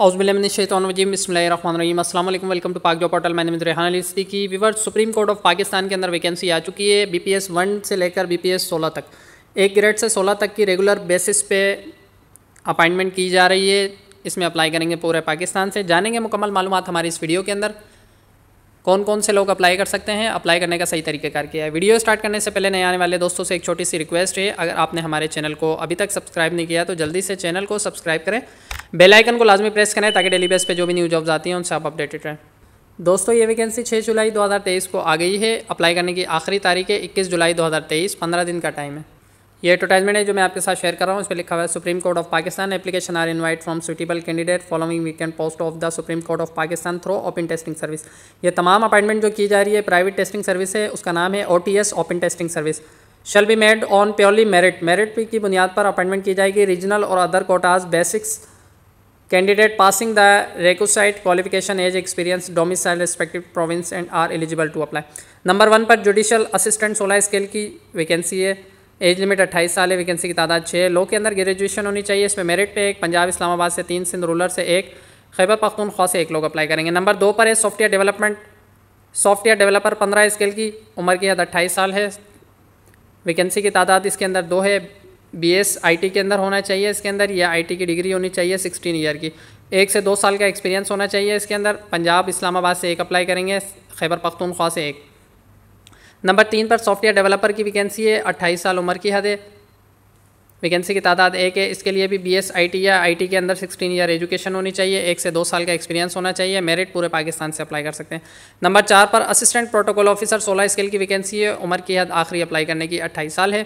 असल welcome to पाक जो पोर्टल मैंने मित्र रेहान अली की विवर सुप्रीम कोर्ट ऑफ पाकिस्तान के अंदर वैकेंसी आ चुकी है बी पी एस वन से लेकर बी पी एस सोलह तक एक ग्रेड से सोलह तक की रेगुलर बेसिस पे अपॉइंटमेंट की जा रही है इसमें अप्लाई करेंगे पूरे पाकिस्तान से जानेंगे मुकम्मल मालूम हमारी इस वीडियो के अंदर कौन कौन से लोग अप्लाई कर सकते हैं अप्लाई करने का सही तरीकेकार किया है वीडियो स्टार्ट करने से पहले नए आने वाले दोस्तों से एक छोटी सी रिक्वेस्ट है अगर आपने हमारे चैनल को अभी तक सब्सक्राइब नहीं किया तो जल्दी से चैनल को सब्सक्राइब करें बेलाइकन को लाजमी प्रेस करें ताकि डेली बेस पर जो भी न्यू जॉब्स आती हैं उनसे आप अपडेटेड रहें दोस्तों ये वैकेंसी 6 जुलाई 2023 को आ गई है अप्लाई करने की आखिरी तारीख है 21 जुलाई 2023 15 दिन का टाइम है ये एडवर्टाइजमेंट है जो मैं आपके साथ शेयर कर रहा हूँ इस पर लिखा हुआ है supreme court of Pakistan application are invite from suitable candidate following vacant post of the supreme court of Pakistan through open testing service ये तमाम अपॉइंटमेंट जो की जा रही है प्राइवेट टेस्टिंग सर्विस है उसका नाम है ओ open testing service shall be made on purely merit merit की बुनियाद पर अपॉइंटमेंट की जाएगी रीजनल और other quotas basis candidate passing the requisite qualification age experience domicile respective province and are eligible to apply number one पर judicial assistant सोलह scale की vacancy है एज लिमिट अट्ठाईस साल है वैकेंसी की तादाद छः लोग के अंदर ग्रेजुएशन होनी चाहिए इसमें मेरिट पे एक पंजाब इस्लामाबाद से तीन सिंध रूलर से एक खैबर पख्तूनख्वा से एक लोग अप्लाई करेंगे नंबर दो पर है सॉफ्टवेयर डेवलपमेंट सॉफ्टवेयर डेवलपर पंद्रह स्केल की उम्र की हद अट्ठाईस साल है वैकेंसी की तादाद इसके अंदर दो है बी एस आई टी के अंदर होना चाहिए इसके अंदर या आई टी की डिग्री होनी चाहिए सिक्सटीन ईयर की एक से दो साल का एक्सपीरियंस होना चाहिए इसके अंदर पंजाब इस्लामाबाद से एक अप्लाई करेंगे खैबर पख्तूनख्वा से एक नंबर तीन पर सॉफ्टवेयर डेवलपर की वैकेंसी है अट्ठाईस साल उम्र की हद है वैकेंसी की तादाद एक है इसके लिए भी बी एस आई टी या आई टी के अंदर सिक्सटीन ईयर एजुकेशन होनी चाहिए एक से दो साल का एक्सपीरियंस होना चाहिए मेरिट पूरे पाकिस्तान से अप्लाई कर सकते हैं नंबर चार पर असिस्टेंट प्रोटोकॉल ऑफिसर सोलह स्केल की वैकेंसी है उम्र की हद आखिरी अप्लाई करने की अट्ठाईस साल है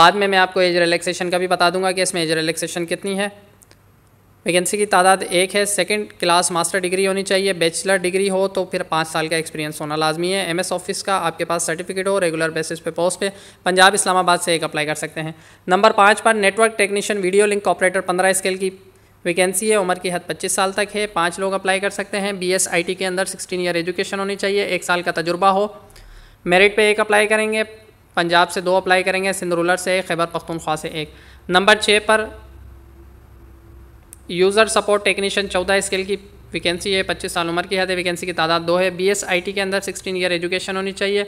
बाद में मैं आपको एज रिलैक्सेशन का भी बता दूंगा कि इसमें एज रिलैक्सेशन कितनी है वैकेंसी की तादाद एक है सेकंड क्लास मास्टर डिग्री होनी चाहिए बैचलर डिग्री हो तो फिर पाँच साल का एक्सपीरियंस होना लाजमी है एमएस ऑफिस का आपके पास सर्टिफिकेट हो रेगुलर बेसिस पे पोस्ट पे पंजाब इस्लामाबाद से एक अप्लाई कर सकते हैं नंबर पाँच पर network technician video link operator पंद्रह स्केल की वैकेंसी है उम्र की हद 25 साल तक है पाँच लोग अप्लाई कर सकते हैं बी एस आई टी के अंदर सिक्सटीन ईयर एजुकेशन होनी चाहिए एक साल का तजुर्बा हो मेरिट पर एक अप्लाई करेंगे पंजाब से दो अप्लाई करेंगे सिंध रूलर से एक खैबर पख्तूनख्वा से एक नंबर छः पर यूज़र सपोर्ट टेक्नीशियन चौदह स्केल की वैकेंसी है पच्चीस साल उम्र की हद है वैकेंसी की तादाद दो है बी एस आई टी के अंदर सिक्सटीन ईयर एजुकेशन होनी चाहिए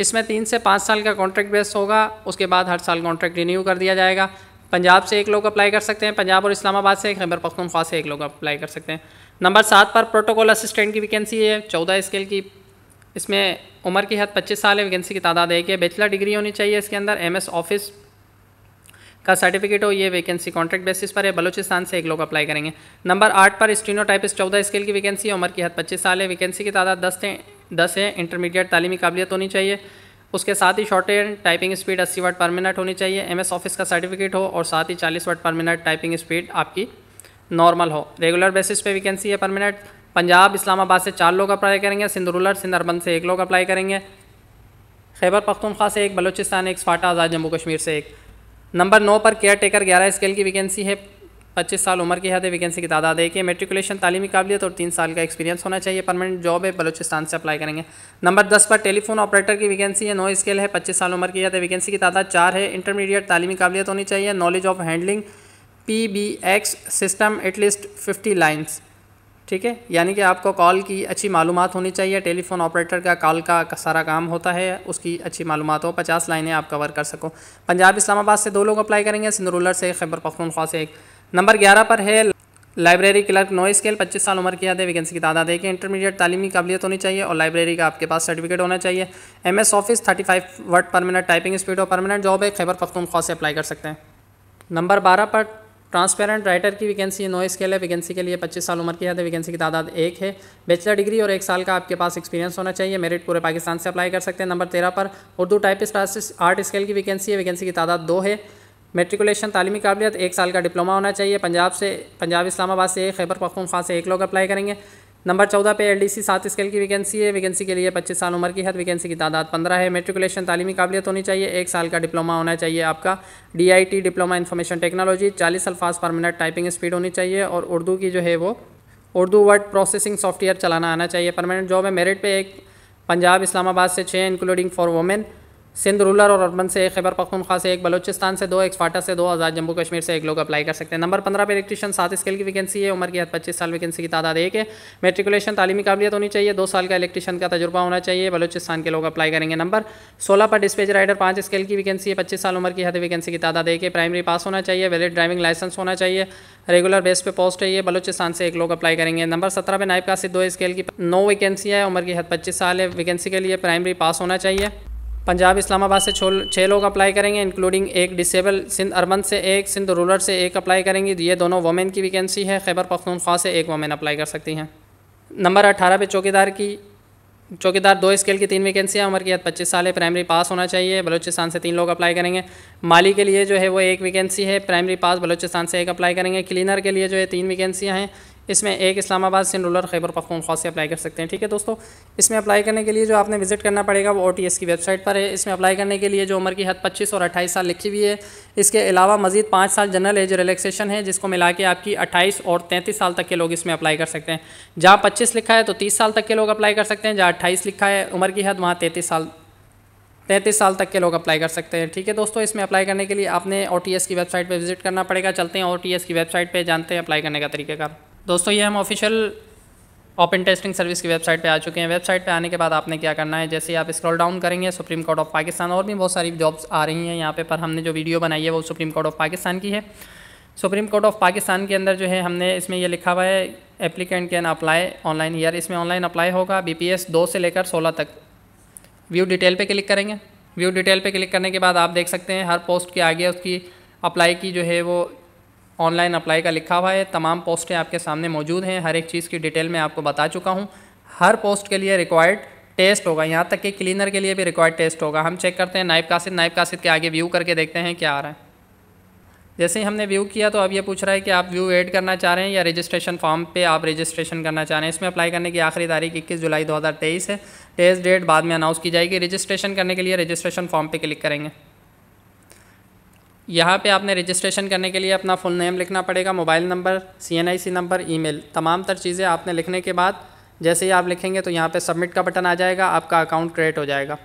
इसमें तीन से पाँच साल का कॉन्ट्रैक्ट बेस होगा उसके बाद हर साल कॉन्ट्रैक्ट रिन्यू कर दिया जाएगा पंजाब से एक लोग अप्लाई कर सकते हैं पंजाब और इस्लामाबाद से खैबर पख्तूनख्वा से एक लोग अप्लाई कर सकते हैं नंबर सात पर प्रोटोकॉल असिस्टेंट की वैकेंसी है चौदह स्केल की इसमें उम्र की हद पच्चीस साल है वैकेंसी की तादाद एक है बैचलर डिग्री होनी चाहिए इसके अंदर एम एस ऑफिस का सर्टिफिकेट हो ये वैकेंसी कॉन्ट्रैक्ट बेसिस पर है बलोचिस्तान से एक लोग अप्लाई करेंगे नंबर आठ पर स्ट्रीनो टाइपिस चौदह स्केल की वैकेंसी उम्र की हद पच्चीस साल है वैकेंसी की तादाद दस हैं दस है इंटरमीडिएट तालीमी काबिलियत होनी चाहिए उसके साथ ही शॉर्ट एंड टाइपिंग स्पीड अस्सी वर्ड पर मिनट होनी चाहिए एम एस ऑफिस का सर्टिफिकेट हो और साथ ही चालीस word per minute typing speed आपकी नॉर्मल हो रेगुलर बेसिस पे वैकेंसी है पर मिनट पंजाब इस्लामाबाद से चार लोग अप्लाई करेंगे सिंध रूलर सिंध अरबन से एक लोग अप्लाई करेंगे खैबर पख्तूनख्वा से एक बलोचिस्तान एक फाटा आज़ाद जम्मू कश्मीर से एक नंबर नौ पर केयर टेकर ग्यारह स्केल की वैकेंसी है पच्चीस साल उम्र की हद वैकेंसी की तादाद है कि मेट्रिकुलेशन तालीमी काबिलियत और तीन साल का एक्सपीरियंस होना चाहिए परमानेंट जॉब है बलोचिस्तान से अप्लाई करेंगे नंबर दस पर टेलीफोन ऑपरेटर की वैकेंसी है नौ स्केल है पच्चीस साल उम्र की हद वैकेंसी की तादाद चार है इंटरमीडिएट तालीमी काबिलियत होनी चाहिए knowledge of handling P B X system at least fifty lines ठीक है यानी कि आपको कॉल की अच्छी मालूम होनी चाहिए टेलीफोन ऑपरेटर का कॉल का सारा काम होता है उसकी अच्छी मालूम हो पचास लाइनें आप कवर कर सको पंजाब इस्लामाबाद से दो लोग अप्लाई करेंगे सिंध रूलर से खैबर पखनखा से एक नंबर ग्यारह पर है लाइब्रेरी क्लर्क नो स्केल पच्चीस साल उम्र की याद है वैकेंसी की तादाद है कि इंटरमीडिएट तालीमी काबिलियत होनी चाहिए और लाइब्रेरी का आपके पास सर्टिफिकेट होना चाहिए M S office thirty five word per minute typing speed और परमानेंट जॉब है खैबर पख्तूनख्वा से अप्लाई कर सकते हैं नंबर बारह पर ट्रांसपेरेंट राइटर की वैकेंसी नो स्केल है वैकेंसी के लिए 25 साल उम्र की है वैकेंसी तो की तादाद एक है बैचलर डिग्री और एक साल का आपके पास एक्सपीरियंस होना चाहिए मेरिट पूरे पाकिस्तान से अप्लाई कर सकते हैं नंबर तेरह पर उर्दू टाइपिस्ट आर्ट स्केल की वैकेंसी है वैकेंसी की तादाद दो है मेट्रिकुलेशन तालीमी काबिलियत एक साल का डिप्लोमा होना चाहिए पंजाब से पंजाब इस्लामाबाद से खैबर पखनखा से एक लोग अप्लाई करेंगे नंबर चौदह पे एल डी सी सात स्केल की वैकेंसी है वैकेंसी के लिए पच्चीस साल उम्र की हद तो वैकेंसी की तादाद पंद्रह है मेट्रिकुलेशन तालीमी काबिलियत होनी चाहिए एक साल का डिप्लोमा होना चाहिए आपका D I T diploma information technology चालीस अल्फाज पर मिनट टाइपिंग स्पीड होनी चाहिए और उर्दू की जो है वो उर्दू वर्ड प्रोसेसिंग सॉफ्टवेयर चलाना आना चाहिए परमानेंट जॉब है मेरिट पर एक पंजाब इस्लामाबाद से छः including for women Sindh rural और अर्बन से एक खैबर पखनखा से एक बलोचिस्तान से दो एक फाटा से दो आज़ाद जम्मू कश्मीर से एक लोग अप्लाई कर सकते हैं नंबर पंद्रह पे इलेक्ट्रिशियन सात स्केल की वैकेंसी है उम्र की हद पच्चीस साल वैकेंसी की तादाद एक है मेट्रिकुलेशन तालीमी काबिलियत होनी चाहिए दो साल का इलेक्ट्रिशियन का तजुर्बा होना चाहिए बलोचिस्तान के लोग अप्लाई करेंगे नंबर सोलह पर डिस्पेज राइडर पाँच स्केल की वैकेंसी है पच्चीस साल उम्र की हद वैकेंसी की तादाद एक है प्राइमरी पास होना चाहिए वैलिड ड्राइविंग लाइसेंस होना चाहिए रेगुलर बेस पे पोस्ट है ये बलोचिस्तान से एक लोग अप्लाई करेंगे नंबर सत्रह पे नायब का सिद्ध दो स्केल की नौ वैकेंसी है उम्र की हद पच्चीस साल है वैकेंसी के लिए प्राइमरी पास होना चाहिए पंजाब इस्लामाबाद से छः लोग अप्लाई करेंगे इंक्लूडिंग एक डिसेबल सिंध अरबन से एक सिंध रूरल से एक अप्लाई करेंगी तो ये दोनों वोमेन की वैकेंसी है खैबर पख्तूनख्वा से एक वोमेन अप्लाई कर सकती हैं नंबर अठारह पे चौकीदार की चौकीदार दो स्केल की तीन वैकेंसियाँ उम्र की पच्चीस साल है प्राइमरी पास होना चाहिए बलोचिस्तान से तीन लोग अप्लाई करेंगे माली के लिए जो है वो एक वैकेंसी है प्राइमरी पास बलोचिस्तान से एक अप्लाई करेंगे क्लीनर के लिए जो है तीन वैकेंसियाँ हैं इसमें एक इस्लामाबाद से रूलर खैबर पख्तूनख्वा से अप्लाई कर सकते हैं ठीक है दोस्तों इसमें अप्लाई करने के लिए जो आपने विजिट करना पड़ेगा वो ओ की वेबसाइट पर है इसमें अप्लाई करने के लिए जो उम्र की हद पच्चीस और अट्ठाईस साल लिखी हुई है इसके अलावा मजीद पाँच साल जनरल एज रिलैक्सेशन है जिसको मिला के आपकी अट्ठाईस और तैंतीस साल तक के लोग इसमें अप्लाई कर सकते हैं जहाँ पच्चीस लिखा है तो तीस साल तक के लोग अप्लाई कर सकते हैं जहाँ अट्ठाईस लिखा है उम्र की हद वहाँ तैंतीस साल तैंतीस साल तक के लोग अप्लाई कर सकते हैं ठीक है दोस्तों इसमें अप्लाई करने के लिए आपने ओ की वेबसाइट पर विजिट करना पड़ेगा चलते हैं ओ की वेबसाइट पर जानते हैं अप्लाई करने का तरीक़ेकार दोस्तों ये हम ऑफिशियल ओपन टेस्टिंग सर्विस की वेबसाइट पे आ चुके हैं वेबसाइट पे आने के बाद आपने क्या करना है जैसे आप स्क्रॉल डाउन करेंगे सुप्रीम कोर्ट ऑफ पाकिस्तान और भी बहुत सारी जॉब्स आ रही हैं यहाँ पे पर हमने जो वीडियो बनाई है वो सुप्रीम कोर्ट ऑफ पाकिस्तान की है सुप्रीम कोर्ट ऑफ पाकिस्तान के अंदर जो है हमने इसमें यह लिखा हुआ है applicant can apply online here इसमें ऑनलाइन अप्लाई होगा बी पी एस दो से लेकर सोलह तक व्यू डिटेल पर क्लिक करेंगे व्यू डिटेल पर क्लिक करने के बाद आप देख सकते हैं हर पोस्ट के आगे उसकी अप्लाई की जो है वो ऑनलाइन अप्लाई का लिखा हुआ है तमाम पोस्टें आपके सामने मौजूद हैं हर एक चीज़ की डिटेल मैं आपको बता चुका हूँ हर पोस्ट के लिए रिक्वायर्ड टेस्ट होगा यहाँ तक कि क्लीनर के लिए भी रिक्वायर्ड टेस्ट होगा हम चेक करते हैं नायब कासिद नाइब कासिद के आगे व्यू करके देखते हैं क्या आ रहा है जैसे ही हमने व्यू किया तो अब ये पूछ रहा है कि आप व्यू ऐड करना चाह रहे हैं या रजिस्ट्रेशन फॉर्म पे आप रजिस्ट्रेशन करना चाह रहे हैं इसमें अप्लाई करने की आखिरी तारीख इक्कीस जुलाई 2023 है टेस्ट डेट बाद में अनाउंस की जाएगी रजिस्ट्रेशन करने के लिए रजिस्ट्रेशन फॉर्म पे क्लिक करेंगे यहाँ पे आपने रजिस्ट्रेशन करने के लिए अपना फुल नेम लिखना पड़ेगा mobile number C N I C number email तमाम तर चीज़ें आपने लिखने के बाद जैसे ही आप लिखेंगे तो यहाँ पे सबमिट का बटन आ जाएगा आपका अकाउंट क्रिएट हो जाएगा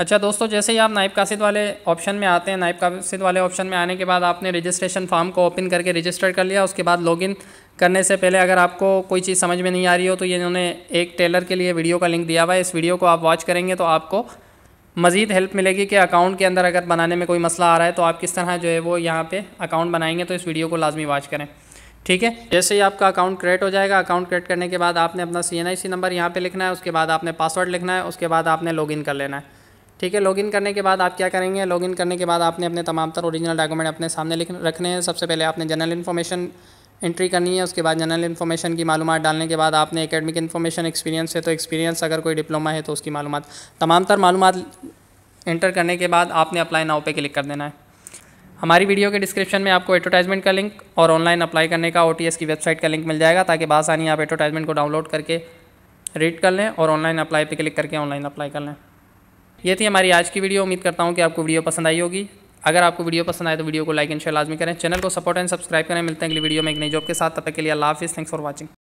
अच्छा दोस्तों जैसे ही आप नाइब कासिद वाले ऑप्शन में आते हैं नाइब कासिद वाले ऑप्शन में आने के बाद आपने रजिस्ट्रेशन फॉर्म को ओपन करके रजिस्टर कर लिया उसके बाद लॉगिन करने से पहले अगर आपको कोई चीज़ समझ में नहीं आ रही हो तो ये इन्होंने एक टेलर के लिए वीडियो का लिंक दिया हुआ है इस वीडियो को आप वॉच करेंगे तो आपको मज़ीद हेल्प मिलेगी कि अकाउंट के अंदर अगर बनाने में कोई मसला आ रहा है तो आप किस तरह जो है वो यहाँ पे अकाउंट बनाएंगे तो इस वीडियो को लाजमी वाच करें ठीक है जैसे ही आपका अकाउंट क्रिएट हो जाएगा अकाउंट क्रिएट करने के बाद आपने अपना सी एन आई सी नंबर यहाँ पर लिखना है उसके बाद आपने पासवर्ड लिखना है उसके बाद आपने इन कर लेना है ठीक है लॉगिन करने के बाद आप क्या करेंगे लॉगिन करने के बाद आपने अपने तमाम तर ओरिजिनल डॉक्यूमेंट अपने सामने लिख रखने हैं सबसे पहले आपने जनरल इन्फॉर्मेशन एंट्री करनी है उसके बाद जनरल इन्फॉर्मेशन की मालूम डालने के बाद आपने एकेडमिक इन्फॉर्मेशन एक्सपीरियंस है तो एक्सपीरियंस अगर कोई डिप्लोमा है तो उसकी मालूम तमाम तर मालूम एंटर करने के बाद आपने अप्लाई नाव पे क्लिक कर देना है हमारी वीडियो के डिस्क्रिप्शन में आपको एडवर्टाइजमेंट का लिंक और ऑनलाइन अप्लाई करने का ओ की वेबसाइट का लिंक मिल जाएगा ताकि बासानी आप एडवर्टाइजमेंट को डाउनलोड करके रीड कर लें और ऑनलाइन अप्लाई पे क्लिक करके ऑनलाइन अप्लाई कर लें ये थी हमारी आज की वीडियो उम्मीद करता हूँ कि आपको वीडियो पसंद आई होगी अगर आपको वीडियो पसंद आए तो वीडियो को लाइक एंड शेयर लाजमी करें चैनल को सपोर्ट एंड सब्सक्राइब करें मिलते हैं अगली वीडियो में एक नई जॉब के साथ तब तक के लिए अल्लाह हाफिज़ थैंक्स फॉर वॉचिंग